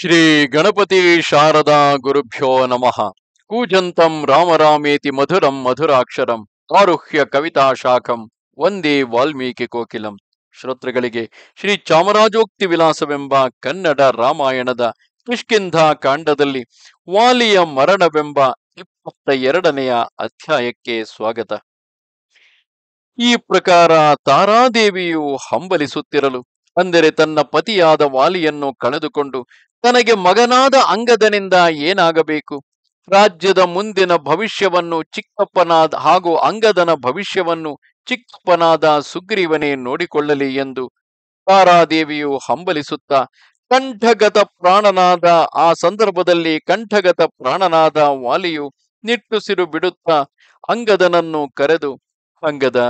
ಶ್ರೀ ಗಣಪತಿ ಶಾರದಾ ಗುರುಭ್ಯೋ ನಮಃ ಕೂಜಂತಂ ರಾಮರಾಮೇತಿ ಮಧುರಂ ಮಧುರಾಕ್ಷರಂ ಆರುಹ್ಯ ಕವಿತಾ ಶಾಖಂ ಒಂದೇ ವಾಲ್ಮೀಕಿ ಕೋಕಿಲಂ ಶ್ರೋತೃಗಳಿಗೆ ಶ್ರೀ ಚಾಮರಾಜೋಕ್ತಿ ವಿಲಾಸವೆಂಬ ಕನ್ನಡ ರಾಮಾಯಣದ ಕಿಷ್ಕಿಂಧ ಕಾಂಡದಲ್ಲಿ ವಾಲಿಯ ಮರಣವೆಂಬ ಇಪ್ಪತ್ತ ಎರಡನೆಯ ಅಧ್ಯಾಯಕ್ಕೆ ಸ್ವಾಗತ ಈ ಪ್ರಕಾರ ತಾರಾದೇವಿಯು ಹಂಬಲಿಸುತ್ತಿರಲು ಅಂದರೆ ತನ್ನ ಪತಿಯಾದ ವಾಲಿಯನ್ನು ಕಳೆದುಕೊಂಡು ತನಗೆ ಮಗನಾದ ಅಂಗದನಿಂದ ಏನಾಗಬೇಕು ರಾಜ್ಯದ ಮುಂದಿನ ಭವಿಷ್ಯವನ್ನು ಚಿಕ್ಕಪ್ಪನಾದ ಹಾಗೂ ಅಂಗದನ ಭವಿಷ್ಯವನ್ನು ಚಿಕ್ಕಪ್ಪನಾದ ಸುಗ್ರೀವನೇ ನೋಡಿಕೊಳ್ಳಲಿ ಎಂದು ತಾರಾದೇವಿಯು ಹಂಬಲಿಸುತ್ತ ಕಂಠಗತ ಪ್ರಾಣನಾದ ಆ ಸಂದರ್ಭದಲ್ಲಿ ಕಂಠಗತ ಪ್ರಾಣನಾದ ವಾಲಿಯು ನಿಟ್ಟುಸಿರು ಬಿಡುತ್ತ ಅಂಗದನನ್ನು ಕರೆದು ಅಂಗದ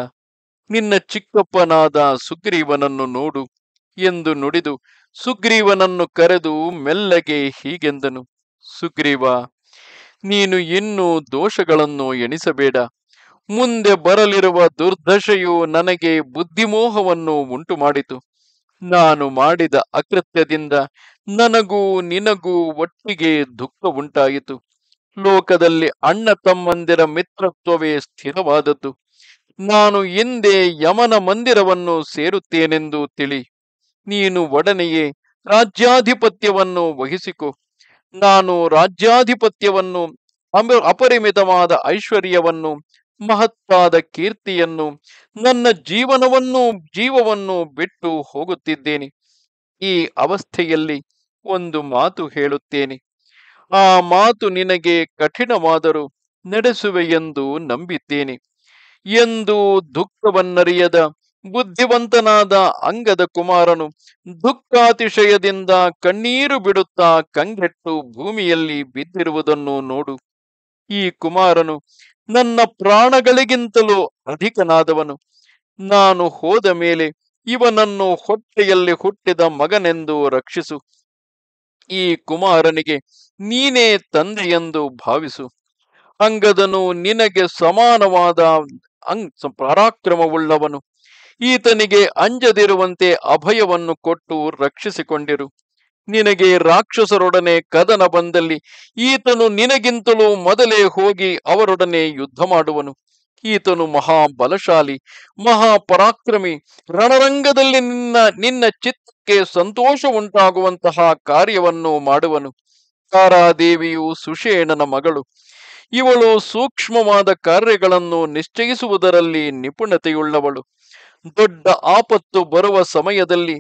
ನಿನ್ನ ಚಿಕ್ಕಪ್ಪನಾದ ಸುಗ್ರೀವನನ್ನು ನೋಡು ಎಂದು ನುಡಿದು ಸುಗ್ರೀವನನ್ನು ಕರೆದು ಮೆಲ್ಲಗೆ ಹೀಗೆಂದನು ಸುಗ್ರೀವ ನೀನು ಇನ್ನೂ ದೋಷಗಳನ್ನು ಎಣಿಸಬೇಡ ಮುಂದೆ ಬರಲಿರುವ ದುರ್ದಶೆಯು ನನಗೆ ಬುದ್ಧಿಮೋಹವನ್ನು ಉಂಟು ಮಾಡಿತು ನಾನು ಮಾಡಿದ ಅಕೃತ್ಯದಿಂದ ನನಗೂ ನಿನಗೂ ಒಟ್ಟಿಗೆ ದುಃಖ ಉಂಟಾಯಿತು ಲೋಕದಲ್ಲಿ ಅಣ್ಣ ತಮ್ಮಂದಿರ ಮಿತ್ರತ್ವವೇ ಸ್ಥಿರವಾದದ್ದು ನಾನು ಎಂದೇ ಯಮನ ಮಂದಿರವನ್ನು ಸೇರುತ್ತೇನೆಂದು ತಿಳಿ ನೀನು ಒಡನೆಯೇ ರಾಜ್ಯಾಧಿಪತ್ಯವನ್ನು ವಹಿಸಿಕೊ ನಾನು ರಾಜ್ಯಾಧಿಪತ್ಯವನ್ನು ಅಪರಿಮಿತವಾದ ಐಶ್ವರ್ಯವನ್ನು ಮಹತ್ವಾದ ಕೀರ್ತಿಯನ್ನು ನನ್ನ ಜೀವನವನ್ನು ಜೀವವನ್ನು ಬಿಟ್ಟು ಹೋಗುತ್ತಿದ್ದೇನೆ ಈ ಅವಸ್ಥೆಯಲ್ಲಿ ಒಂದು ಮಾತು ಹೇಳುತ್ತೇನೆ ಆ ಮಾತು ನಿನಗೆ ಕಠಿಣವಾದರೂ ನಡೆಸುವೆ ಎಂದು ನಂಬಿದ್ದೇನೆ ಎಂದು ದುಃಖವನ್ನರಿಯದ ಬುದ್ಧಿವಂತನಾದ ಅಂಗದ ಕುಮಾರನು ದುಃಖಾತಿಶಯದಿಂದ ಕಣ್ಣೀರು ಬಿಡುತ್ತಾ ಕಂಗೆಟ್ಟು ಭೂಮಿಯಲ್ಲಿ ಬಿದ್ದಿರುವುದನ್ನು ನೋಡು ಈ ಕುಮಾರನು ನನ್ನ ಪ್ರಾಣಗಳಿಗಿಂತಲೂ ಅಧಿಕನಾದವನು ನಾನು ಹೋದ ಮೇಲೆ ಇವನನ್ನು ಹೊಟ್ಟೆಯಲ್ಲಿ ಹುಟ್ಟಿದ ಮಗನೆಂದು ರಕ್ಷಿಸು ಈ ಕುಮಾರನಿಗೆ ನೀನೇ ತಂದೆಯೆಂದು ಭಾವಿಸು ಅಂಗದನು ನಿನಗೆ ಸಮಾನವಾದ ಅಂಗ್ ಪರಾಕ್ರಮವುಳ್ಳವನು ಈತನಿಗೆ ಅಂಜದಿರುವಂತೆ ಅಭಯವನ್ನು ಕೊಟ್ಟು ರಕ್ಷಿಸಿಕೊಂಡಿರು ನಿನಗೆ ರಾಕ್ಷಸರೊಡನೆ ಕದನ ಬಂದಲ್ಲಿ ಈತನು ನಿನಗಿಂತಲೂ ಮೊದಲೇ ಹೋಗಿ ಅವರೊಡನೆ ಯುದ್ಧ ಮಾಡುವನು ಈತನು ಮಹಾಬಲಶಾಲಿ ಮಹಾಪರಾಕ್ರಮಿ ರಣರಂಗದಲ್ಲಿ ನಿನ್ನ ನಿನ್ನ ಚಿತ್ತಕ್ಕೆ ಸಂತೋಷ ಉಂಟಾಗುವಂತಹ ಕಾರ್ಯವನ್ನು ಮಾಡುವನು ತಾರಾದೇವಿಯು ಸುಷೇಣನ ಮಗಳು ಇವಳು ಸೂಕ್ಷ್ಮವಾದ ಕಾರ್ಯಗಳನ್ನು ನಿಶ್ಚಯಿಸುವುದರಲ್ಲಿ ನಿಪುಣತೆಯುಳ್ಳವಳು ದೊಡ್ಡ ಆಪತ್ತು ಬರುವ ಸಮಯದಲ್ಲಿ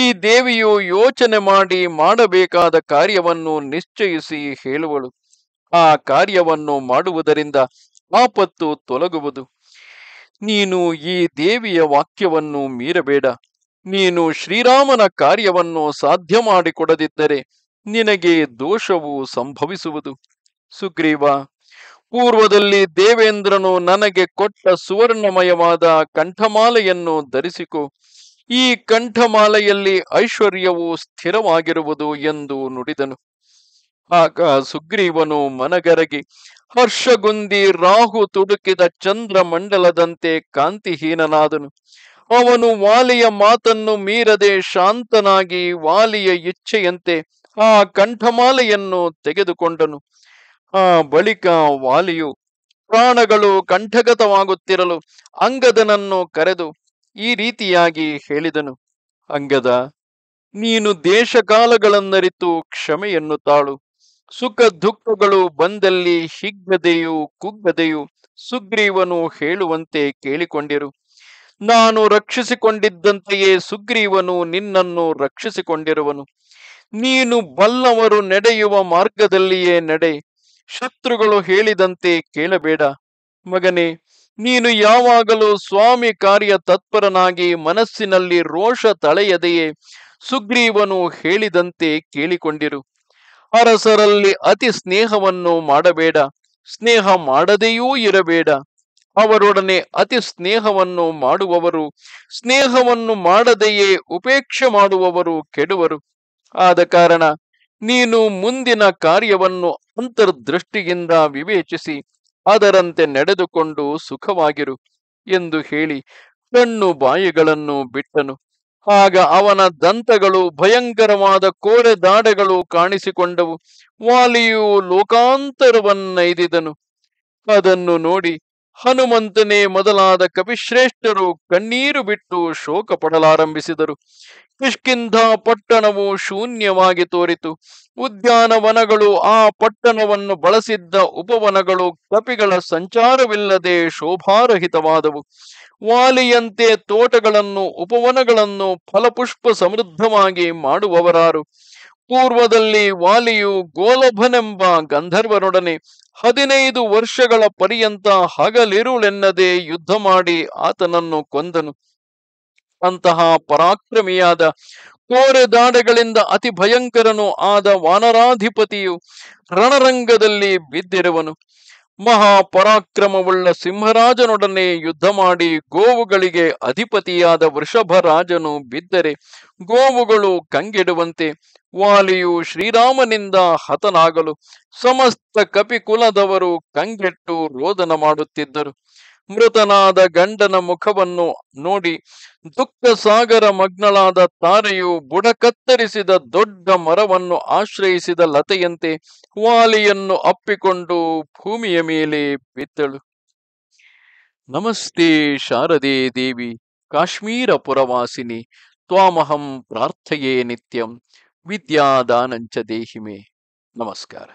ಈ ದೇವಿಯು ಯೋಚನೆ ಮಾಡಿ ಮಾಡಬೇಕಾದ ಕಾರ್ಯವನ್ನು ನಿಶ್ಚಯಿಸಿ ಹೇಳುವಳು ಆ ಕಾರ್ಯವನ್ನು ಮಾಡುವುದರಿಂದ ಆಪತ್ತು ತೊಲಗುವುದು ನೀನು ಈ ದೇವಿಯ ವಾಕ್ಯವನ್ನು ಮೀರಬೇಡ ನೀನು ಶ್ರೀರಾಮನ ಕಾರ್ಯವನ್ನು ಸಾಧ್ಯ ಮಾಡಿಕೊಡದಿದ್ದರೆ ನಿನಗೆ ದೋಷವು ಸಂಭವಿಸುವುದು ಸುಗ್ರೀವ ಪೂರ್ವದಲ್ಲಿ ದೇವೇಂದ್ರನು ನನಗೆ ಕೊಟ್ಟ ಸುವರ್ಣಮಯವಾದ ಕಂಠಮಾಲೆಯನ್ನು ಧರಿಸಿಕೊ ಈ ಕಂಠಮಾಲೆಯಲ್ಲಿ ಐಶ್ವರ್ಯವು ಸ್ಥಿರವಾಗಿರುವುದು ಎಂದು ನುಡಿದನು ಆಗ ಸುಗ್ರೀವನು ಮನಗರಗಿ ಹರ್ಷಗುಂದಿ ರಾಹು ತುಡುಕಿದ ಚಂದ್ರಮಂಡಲದಂತೆ ಕಾಂತಿಹೀನನಾದನು ಅವನು ವಾಲಿಯ ಮಾತನ್ನು ಮೀರದೆ ಶಾಂತನಾಗಿ ವಾಲಿಯ ಇಚ್ಛೆಯಂತೆ ಆ ಕಂಠಮಾಲೆಯನ್ನು ತೆಗೆದುಕೊಂಡನು ಆ ಬಳಿಕ ವಾಲಿಯು ಪ್ರಾಣಗಳು ಕಂಠಗತವಾಗುತ್ತಿರಲು ಅಂಗದನನ್ನು ಕರೆದು ಈ ರೀತಿಯಾಗಿ ಹೇಳಿದನು ಅಂಗದ ನೀನು ದೇಶಕಾಲಗಳನ್ನರಿತು ಕ್ಷಮೆಯನ್ನು ತಾಳು ಸುಖ ದುಃಖಗಳು ಬಂದಲ್ಲಿ ಹಿಗ್ಗದೆಯೂ ಕುಗ್ಗದೆಯೂ ಸುಗ್ರೀವನು ಹೇಳುವಂತೆ ಕೇಳಿಕೊಂಡಿರು ನಾನು ರಕ್ಷಿಸಿಕೊಂಡಿದ್ದಂತೆಯೇ ಸುಗ್ರೀವನು ನಿನ್ನನ್ನು ರಕ್ಷಿಸಿಕೊಂಡಿರುವನು ನೀನು ಬಲ್ಲವರು ನಡೆಯುವ ಮಾರ್ಗದಲ್ಲಿಯೇ ನಡೆ ಶತ್ರುಗಳು ಹೇಳಿದಂತೆ ಕೇಳಬೇಡ ಮಗನೇ ನೀನು ಯಾವಾಗಲೂ ಸ್ವಾಮಿ ಕಾರ್ಯ ತತ್ಪರನಾಗಿ ಮನಸ್ಸಿನಲ್ಲಿ ರೋಷ ತಳೆಯದೆಯೇ ಸುಗ್ರೀವನು ಹೇಳಿದಂತೆ ಕೇಳಿಕೊಂಡಿರು ಅರಸರಲ್ಲಿ ಅತಿ ಸ್ನೇಹವನ್ನು ಮಾಡಬೇಡ ಸ್ನೇಹ ಮಾಡದೆಯೂ ಇರಬೇಡ ಅವರೊಡನೆ ಅತಿ ಸ್ನೇಹವನ್ನು ಮಾಡುವವರು ಸ್ನೇಹವನ್ನು ಮಾಡದೆಯೇ ಉಪೇಕ್ಷೆ ಮಾಡುವವರು ಕೆಡುವರು ಆದ ಕಾರಣ ನೀನು ಮುಂದಿನ ಕಾರ್ಯವನ್ನು ಅಂತರ್ದೃಷ್ಟಿಯಿಂದ ವಿವೇಚಿಸಿ ಅದರಂತೆ ನಡೆದುಕೊಂಡು ಸುಖವಾಗಿರು ಎಂದು ಹೇಳಿ ಕಣ್ಣು ಬಾಯಿಗಳನ್ನು ಬಿಟ್ಟನು ಆಗ ಅವನ ದಂತಗಳು ಭಯಂಕರವಾದ ಕೋರೆ ದಾಡೆಗಳು ಕಾಣಿಸಿಕೊಂಡವು ವಾಲಿಯು ಲೋಕಾಂತರವನ್ನೈದಿದನು ಅದನ್ನು ನೋಡಿ ಹನುಮಂತನೇ ಮೊದಲಾದ ಕವಿಶ್ರೇಷ್ಠರು ಕಣ್ಣೀರು ಬಿಟ್ಟು ಶೋಕ ಪಡಲಾರಂಭಿಸಿದರು ಕಿಷ್ಕಿಂಧ ಪಟ್ಟಣವು ಶೂನ್ಯವಾಗಿ ತೋರಿತು ಉದ್ಯಾನವನಗಳು ಆ ಪಟ್ಟಣವನ್ನು ಬಳಸಿದ್ದ ಉಪವನಗಳು ಕಪಿಗಳ ಸಂಚಾರವಿಲ್ಲದೆ ಶೋಭಾರಹಿತವಾದವು ವಾಲಿಯಂತೆ ತೋಟಗಳನ್ನು ಉಪವನಗಳನ್ನು ಫಲಪುಷ್ಪ ಸಮೃದ್ಧವಾಗಿ ಮಾಡುವವರಾರು ಪೂರ್ವದಲ್ಲಿ ವಾಲಿಯು ಗೋಲಭನೆಂಬ ಗಂಧರ್ವನೊಡನೆ ಹದಿನೈದು ವರ್ಷಗಳ ಪರ್ಯಂತ ಹಗಲಿರುಳೆನ್ನದೆ ಯುದ್ಧ ಮಾಡಿ ಆತನನ್ನು ಕೊಂದನು ಅಂತಹ ಪರಾಕ್ರಮಿಯಾದ ಕೋರೆ ಕೋರೆದಾಡೆಗಳಿಂದ ಅತಿ ಭಯಂಕರನು ಆದ ವಾನರಾಧಿಪತಿಯು ರಣರಂಗದಲ್ಲಿ ಬಿದ್ದಿರುವನು ಮಹಾಪರಾಕ್ರಮವುಳ್ಳ ಸಿಂಹರಾಜನೊಡನೆ ಯುದ್ಧ ಮಾಡಿ ಗೋವುಗಳಿಗೆ ಅಧಿಪತಿಯಾದ ರಾಜನು ಬಿದ್ದರೆ ಗೋವುಗಳು ಕಂಗೆಡುವಂತೆ ವಾಲಿಯು ಶ್ರೀರಾಮನಿಂದ ಹತನಾಗಲು ಸಮಸ್ತ ಕಪಿಕುಲದವರು ಕಂಗೆಟ್ಟು ರೋದನ ಮಾಡುತ್ತಿದ್ದರು ಮೃತನಾದ ಗಂಡನ ಮುಖವನ್ನು ನೋಡಿ ದುಃಖ ಸಾಗರ ಮಗ್ನಳಾದ ತಾರೆಯು ಬುಡ ಕತ್ತರಿಸಿದ ದೊಡ್ಡ ಮರವನ್ನು ಆಶ್ರಯಿಸಿದ ಲತೆಯಂತೆ ವಾಲಿಯನ್ನು ಅಪ್ಪಿಕೊಂಡು ಭೂಮಿಯ ಮೇಲೆ ಬಿದ್ದಳು ನಮಸ್ತೆ ಶಾರದೆ ದೇವಿ ಕಾಶ್ಮೀರ ಪುರವಾಸಿನಿ ತ್ವಾಮಹಂ ಪ್ರಾರ್ಥೆಯೇ ನಿತ್ಯಂ ವಿದ್ಯಾದಾನಂಚ ದೇಹಿಮೆ ನಮಸ್ಕಾರ